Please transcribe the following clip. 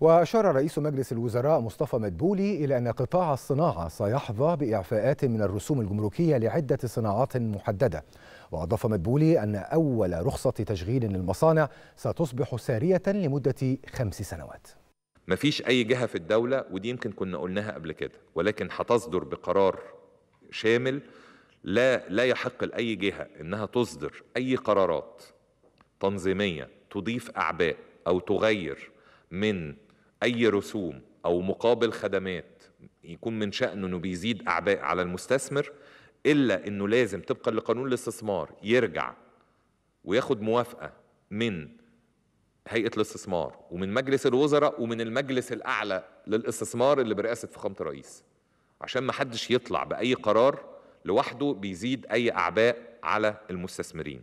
وأشار رئيس مجلس الوزراء مصطفى مدبولي إلى أن قطاع الصناعة سيحظى بإعفاءات من الرسوم الجمركية لعدة صناعات محددة وأضاف مدبولي أن أول رخصة تشغيل للمصانع ستصبح سارية لمدة خمس سنوات مفيش أي جهة في الدولة ودي يمكن كنا قلناها قبل كده ولكن هتصدر بقرار شامل لا لا يحق لأي جهة إنها تصدر أي قرارات تنظيمية تضيف أعباء أو تغير من اي رسوم او مقابل خدمات يكون من شأنه انه بيزيد اعباء على المستثمر الا انه لازم طبقا لقانون الاستثمار يرجع وياخد موافقه من هيئه الاستثمار ومن مجلس الوزراء ومن المجلس الاعلى للاستثمار اللي برئاسه فخامه الرئيس عشان ما حدش يطلع باي قرار لوحده بيزيد اي اعباء على المستثمرين